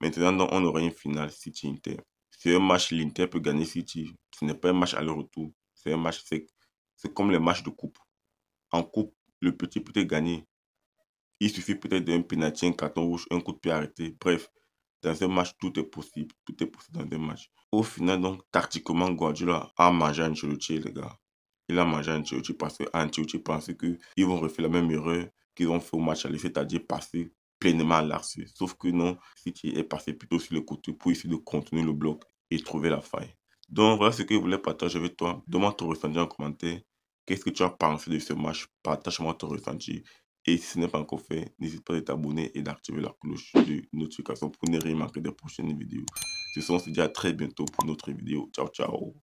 Maintenant, donc, on aura une finale City-Inter. C'est un match, l'Inter peut gagner City. Ce n'est pas un match aller-retour. C'est un match sec. C'est comme les matchs de coupe. En coupe, le petit peut être gagner. Il suffit peut-être d'un pénalty, un carton rouge, un coup de pied arrêté. Bref, dans un match, tout est possible. Tout est possible dans un match. Au final, donc, tactiquement, Guardiola a mangé un Ancelotti, les gars. Il a mangé un Ancelotti parce que Ancelotti pensait qu'ils vont refaire la même erreur qu'ils ont fait au match aller, c'est-à-dire passer pleinement à Sauf que non, si tu es passé plutôt sur le côté pour essayer de contenir le bloc et trouver la faille. Donc voilà ce que je voulais partager avec toi. Demande ton ressenti en commentaire. Qu'est-ce que tu as pensé de ce match Partage-moi ton ressenti. Et si ce n'est pas encore fait, n'hésite pas à t'abonner et d'activer la cloche de notification pour ne rien manquer des prochaines vidéos. Ce sont se dit à très bientôt pour une autre vidéo. Ciao, ciao.